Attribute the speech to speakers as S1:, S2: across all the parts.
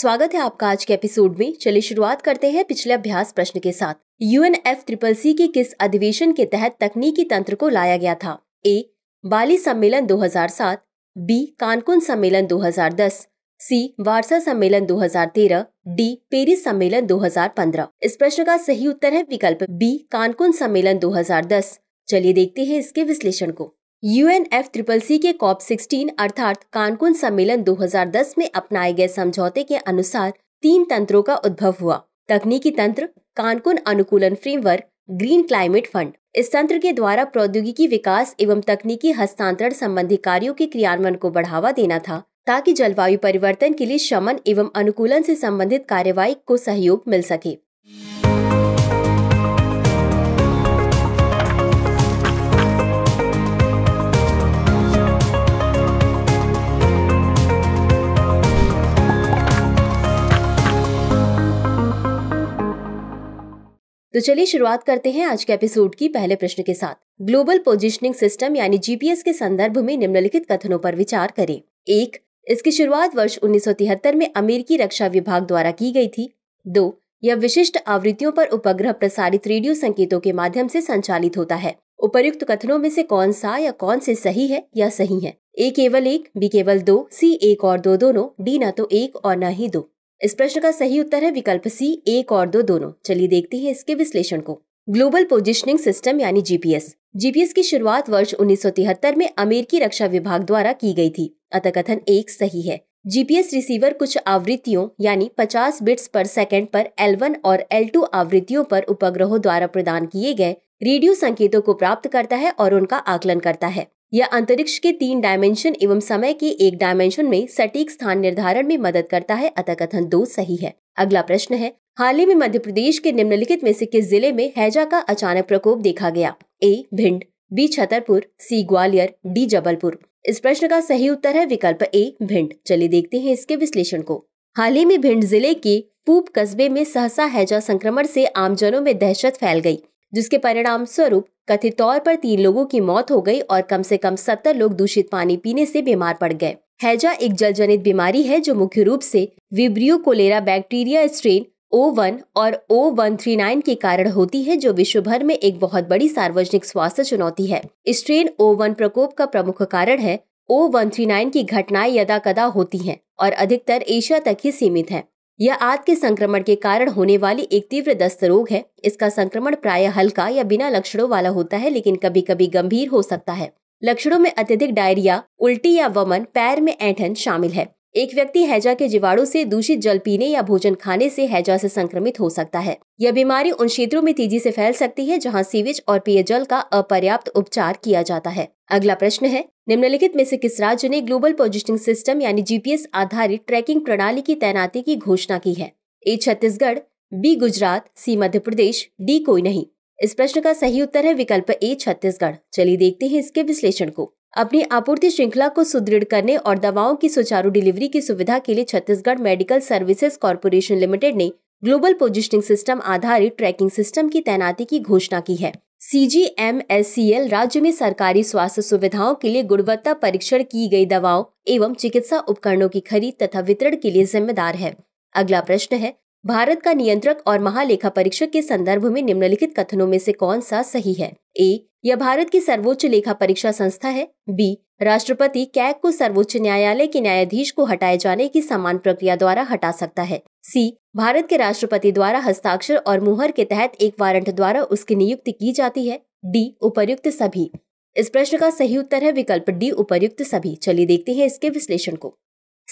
S1: स्वागत है आपका आज के एपिसोड में चलिए शुरुआत करते हैं पिछले अभ्यास प्रश्न के साथ U N F triple C के किस अधिवेशन के तहत तकनीकी तंत्र को लाया गया था ए बाली सम्मेलन 2007, बी कानकुन सम्मेलन 2010, सी वारसा सम्मेलन 2013, डी पेरिस सम्मेलन 2015। इस प्रश्न का सही उत्तर है विकल्प बी कानकुन सम्मेलन 2010। चलिए देखते हैं इसके विश्लेषण को U N F triple C के कॉप 16 अर्थात कानकुन सम्मेलन 2010 में अपनाए गए समझौते के अनुसार तीन तंत्रों का उद्भव हुआ तकनीकी तंत्र कानकुन अनुकूलन फ्रेमवर्क ग्रीन क्लाइमेट फंड इस तंत्र के द्वारा प्रौद्योगिकी विकास एवं तकनीकी हस्तांतरण संबंधी कार्यों के क्रियान्वयन को बढ़ावा देना था ताकि जलवायु परिवर्तन के लिए शमन एवं अनुकूलन से संबंधित कार्यवाही को सहयोग मिल सके तो चलिए शुरुआत करते हैं आज के एपिसोड की पहले प्रश्न के साथ ग्लोबल पोजिशनिंग सिस्टम यानी जीपीएस के संदर्भ में निम्नलिखित कथनों पर विचार करें एक इसकी शुरुआत वर्ष उन्नीस में अमेरिकी रक्षा विभाग द्वारा की गई थी दो यह विशिष्ट आवृत्तियों पर उपग्रह प्रसारित रेडियो संकेतों के माध्यम से संचालित होता है उपर्युक्त कथनों में से कौन सा या कौन से सही है या सही है ए केवल एक बी केवल दो सी एक और दो दोनों डी न तो एक और न ही दो इस प्रश्न का सही उत्तर है विकल्प सी एक और दो दोनों चलिए देखते हैं इसके विश्लेषण को ग्लोबल पोजिशनिंग सिस्टम यानी जीपीएस जीपीएस की शुरुआत वर्ष उन्नीस में अमेरिकी रक्षा विभाग द्वारा की गई थी अतः कथन एक सही है जीपीएस रिसीवर कुछ आवृत्तियों यानी 50 बिट्स पर सेकंड पर L1 और L2 आवृत्तियों पर उपग्रहों द्वारा प्रदान किए गए रेडियो संकेतों को प्राप्त करता है और उनका आकलन करता है यह अंतरिक्ष के तीन डायमेंशन एवं समय के एक डायमेंशन में सटीक स्थान निर्धारण में मदद करता है अतः कथन दो सही है अगला प्रश्न है हाल ही में मध्य प्रदेश के निम्नलिखित में से किस जिले में हैजा का अचानक प्रकोप देखा गया A Bhind B Chhatarpur C Gwalior D Jabalpur इस प्रश्न का सही उत्तर है विकल्प ए भिंड चलिए देखते हैं इसके विश्लेषण को हाल ही में भिंड जिले के पूप कस्बे में सहसा हैजा संक्रमण से आमजनों में दहशत फैल गई जिसके परिणाम स्वरूप कथित तौर पर तीन लोगों की मौत हो गई और कम से कम सत्तर लोग दूषित पानी पीने से बीमार पड़ गए हैजा एक जल जनित बीमारी है जो मुख्य रूप से vibrio cholerae bacteria strain O one और ओ वन थ्री नाइन के कारण होती है जो विश्व भर में एक बहुत बड़ी सार्वजनिक स्वास्थ्य चुनौती है स्ट्रेन ओ वन प्रकोप का प्रमुख कारण है ओ वन थ्री नाइन की घटनाएं यदा कदा होती हैं और अधिकतर एशिया तक ही सीमित हैं। यह आद के संक्रमण के कारण होने वाली एक तीव्र दस्त रोग है इसका संक्रमण प्राय हल्का या बिना लक्षणों वाला होता है लेकिन कभी कभी गंभीर हो सकता है लक्षणों में अत्यधिक डायरिया उल्टी या वमन पैर में ऐठन शामिल है एक व्यक्ति हैजा के जीवाणु से दूषित जल पीने या भोजन खाने से हैजा से संक्रमित हो सकता है यह बीमारी उन क्षेत्रों में तेजी से फैल सकती है जहां सीवेज और पेयजल का अपर्याप्त उपचार किया जाता है अगला प्रश्न है निम्नलिखित में से किस राज्य ने ग्लोबल पोजिशनिंग सिस्टम यानी जीपीएस आधारित ट्रैकिंग प्रणाली की तैनाती की घोषणा की है A Chhattisgarh B Gujarat C Madhya Pradesh D कोई नहीं इस प्रश्न का सही उत्तर है विकल्प ए छत्तीसगढ़ चलिए देखते हैं इसके विश्लेषण को अपनी आपूर्ति श्रृंखला को सुदृढ़ करने और दवाओं की सुचारू डिलीवरी की सुविधा के लिए Chhattisgarh medical services corporation limited ने ग्लोबल पोजिशनिंग सिस्टम आधारित ट्रैकिंग सिस्टम की तैनाती की घोषणा की है सीजीएमएससीएल राज्य में सरकारी स्वास्थ्य सुविधाओं के लिए गुणवत्ता परीक्षण की गई दवाओं एवं चिकित्सा उपकरणों की खरीद तथा वितरण के लिए जिम्मेदार है अगला प्रश्न है भारत का नियंत्रक और महालेखा परीक्षक के संदर्भ में निम्नलिखित कथनों में से कौन सा सही है ए यह भारत की सर्वोच्च लेखा परीक्षा संस्था है बी राष्ट्रपति कैग को सर्वोच्च न्यायालय के न्यायाधीश को हटाए जाने की समान प्रक्रिया द्वारा हटा सकता है सी भारत के राष्ट्रपति द्वारा हस्ताक्षर और मुहर के तहत एक वारंट द्वारा उसकी नियुक्ति की जाती है डी उपयुक्त सभी इस प्रश्न का सही उत्तर है विकल्प डी उपयुक्त सभी चलिए देखते हैं इसके विश्लेषण को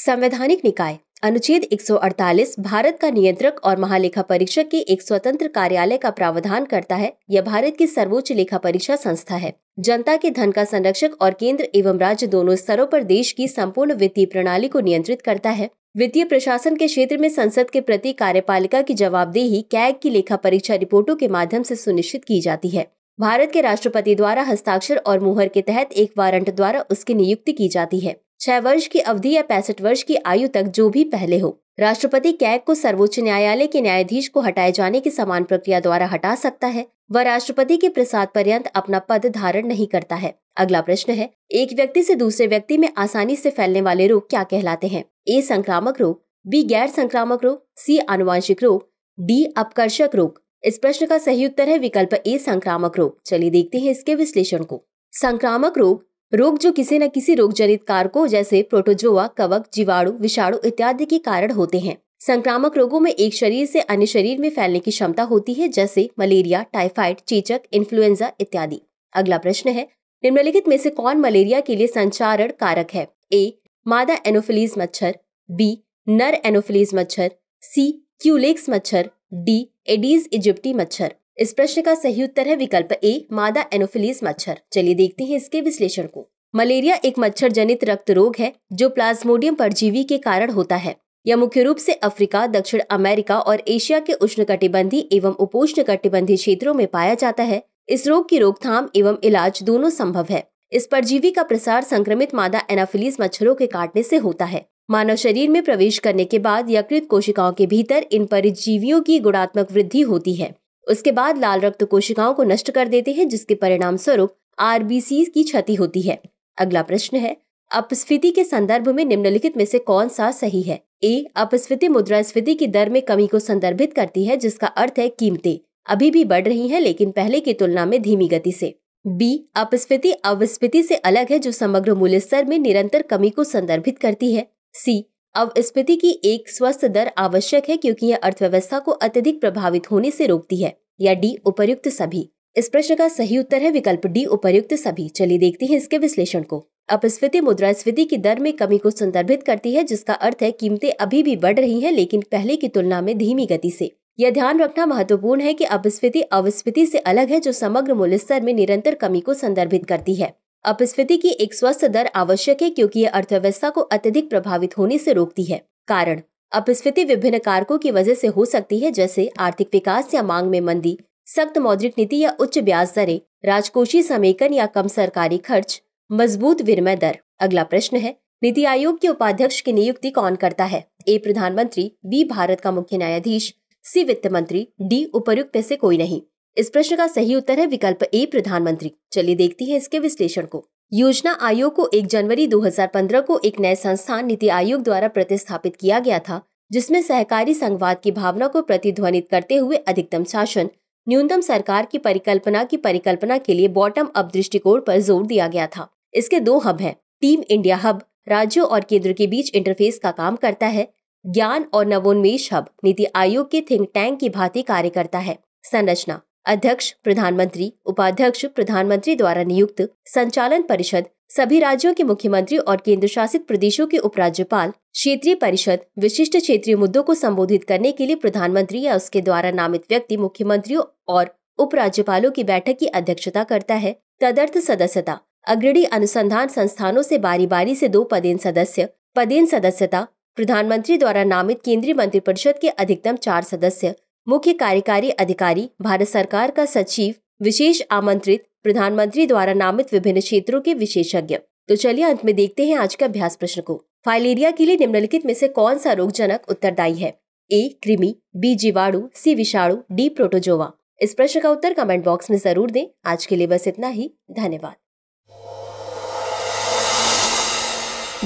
S1: संवैधानिक निकाय अनुच्छेद 148 भारत का नियंत्रक और महालेखा परीक्षक के एक स्वतंत्र कार्यालय का प्रावधान करता है यह भारत की सर्वोच्च लेखा परीक्षा संस्था है जनता के धन का संरक्षक और केंद्र एवं राज्य दोनों स्तरों पर देश की संपूर्ण वित्तीय प्रणाली को नियंत्रित करता है वित्तीय प्रशासन के क्षेत्र में संसद के प्रति कार्यपालिका की जवाबदेही कैग की लेखा परीक्षा रिपोर्टों के माध्यम से सुनिश्चित की जाती है भारत के राष्ट्रपति द्वारा हस्ताक्षर और मुहर के तहत एक वारंट द्वारा उसकी नियुक्ति की जाती है छह वर्ष की अवधि या पैंसठ वर्ष की आयु तक जो भी पहले हो राष्ट्रपति कैग को सर्वोच्च न्यायालय के न्यायाधीश को हटाए जाने की समान प्रक्रिया द्वारा हटा सकता है वह राष्ट्रपति के प्रसाद पर्यंत अपना पद धारण नहीं करता है अगला प्रश्न है एक व्यक्ति से दूसरे व्यक्ति में आसानी से फैलने वाले रोग क्या कहलाते हैं ए संक्रामक रोग बी गैर संक्रामक रोग सी आनुवांशिक रोग डी अपकर्षक रोग इस प्रश्न का सही उत्तर है विकल्प ए संक्रामक रोग चलिए देखते हैं इसके विश्लेषण को संक्रामक रोग रोग जो किसी न किसी रोग जनित कारकों जैसे प्रोटोजोआ कवक जीवाणु विषाणु इत्यादि के कारण होते हैं संक्रामक रोगों में एक शरीर से अन्य शरीर में फैलने की क्षमता होती है जैसे मलेरिया टाइफाइड चीचक इन्फ्लुएंजा इत्यादि अगला प्रश्न है निम्नलिखित में से कौन मलेरिया के लिए संचारण कारक है ए मादा एनोफिलीज मच्छर बी नर एनोफिलीज मच्छर सी क्यूलेक्स मच्छर डी एडीज इजिप्टी मच्छर इस प्रश्न का सही उत्तर है विकल्प ए मादा एनोफिलीज मच्छर चलिए देखते हैं इसके विश्लेषण को मलेरिया एक मच्छर जनित रक्त रोग है जो प्लाज्मोडियम परजीवी के कारण होता है यह मुख्य रूप से अफ्रीका दक्षिण अमेरिका और एशिया के उष्णकटिबंधी एवं उपोष्ण कटिबंधी क्षेत्रों में पाया जाता है इस रोग की रोकथाम एवं इलाज दोनों संभव है इस परजीवी का प्रसार संक्रमित मादा एनाफिलीज मच्छरों के काटने से होता है मानव शरीर में प्रवेश करने के बाद यकृत कोशिकाओं के भीतर इन परजीवियों की गुणात्मक वृद्धि होती है उसके बाद लाल रक्त कोशिकाओं को नष्ट कर देते हैं जिसके परिणाम स्वरूप आरबीसी की क्षति होती है अगला प्रश्न है अपस्फीति के संदर्भ में निम्नलिखित में से कौन सा सही है ए अपस्फीति मुद्रास्फीति की दर में कमी को संदर्भित करती है जिसका अर्थ है कीमतें अभी भी बढ़ रही हैं लेकिन पहले की तुलना में धीमी गति से बी अपस्फीति अवस्फीति से अलग है जो समग्र मूल्य स्तर में निरंतर कमी को संदर्भित करती है सी अवस्फीति की एक स्वस्थ दर आवश्यक है क्योंकि यह अर्थव्यवस्था को अत्यधिक प्रभावित होने से रोकती है या डी उपयुक्त सभी इस प्रश्न का सही उत्तर है विकल्प डी उपयुक्त सभी चलिए देखते हैं इसके विश्लेषण को अपस्फीति मुद्रास्फीति की दर में कमी को संदर्भित करती है जिसका अर्थ है कीमतें अभी भी बढ़ रही हैं लेकिन पहले की तुलना में धीमी गति से यह ध्यान रखना महत्वपूर्ण है कि अपस्फीति अवस्फीति से अलग है जो समग्र मूल्य स्तर में निरंतर कमी को संदर्भित करती है अपस्फीति की एक स्वस्थ दर आवश्यक है क्योंकि यह अर्थव्यवस्था को अत्यधिक प्रभावित होने से रोकती है कारण अपस्फीति विभिन्न कारकों की वजह से हो सकती है जैसे आर्थिक विकास या मांग में मंदी सख्त मौद्रिक नीति या उच्च ब्याज दरें राजकोषीय समेकन या कम सरकारी खर्च मजबूत विनिमय दर अगला प्रश्न है नीति आयोग के उपाध्यक्ष की नियुक्ति कौन करता है ए प्रधानमंत्री बी भारत का मुख्य न्यायाधीश सी वित्त मंत्री डी उपयुक्त ऐसी से कोई नहीं इस प्रश्न का सही उत्तर है विकल्प ए प्रधानमंत्री चलिए देखती है इसके विश्लेषण को योजना आयोग को 1 जनवरी 2015 को एक नए संस्थान नीति आयोग द्वारा प्रतिस्थापित किया गया था जिसमें सहकारी संघवाद की भावना को प्रतिध्वनित करते हुए अधिकतम शासन न्यूनतम सरकार की परिकल्पना की परिकल्पना के लिए बॉटम अप दृष्टिकोण पर जोर दिया गया था इसके दो हब हैं टीम इंडिया हब राज्यों और केंद्र के बीच इंटरफेस का काम करता है ज्ञान और नवोन्मेष हब नीति आयोग के थिंक टैंक की भांति कार्य करता है संरचना अध्यक्ष प्रधानमंत्री उपाध्यक्ष प्रधानमंत्री द्वारा नियुक्त संचालन परिषद सभी राज्यों के मुख्यमंत्री और केंद्र शासित प्रदेशों के उपराज्यपाल क्षेत्रीय परिषद विशिष्ट क्षेत्रीय मुद्दों को संबोधित करने के लिए प्रधानमंत्री या उसके द्वारा नामित व्यक्ति मुख्यमंत्रियों और उपराज्यपालों की बैठक की अध्यक्षता करता है तदर्थ सदस्यता अग्रणी अनुसंधान संस्थानों से बारी बारी से दो पदेन सदस्य पदेन सदस्यता प्रधानमंत्री द्वारा नामित केंद्रीय मंत्रिपरिषद के अधिकतम चार सदस्य मुख्य कार्यकारी अधिकारी भारत सरकार का सचिव विशेष आमंत्रित प्रधानमंत्री द्वारा नामित विभिन्न क्षेत्रों के विशेषज्ञ तो चलिए अंत में देखते हैं आज के अभ्यास प्रश्न को फाइलेरिया के लिए निम्नलिखित में से कौन सा रोगजनक उत्तरदायी है ए कृमि बी जीवाणु सी विषाणु डी प्रोटोजोवा इस प्रश्न का उत्तर कमेंट बॉक्स में जरूर दें आज के लिए बस इतना ही धन्यवाद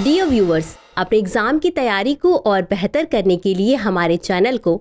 S1: डियर व्यूअर्स अपने एग्जाम की तैयारी को और बेहतर करने के लिए हमारे चैनल को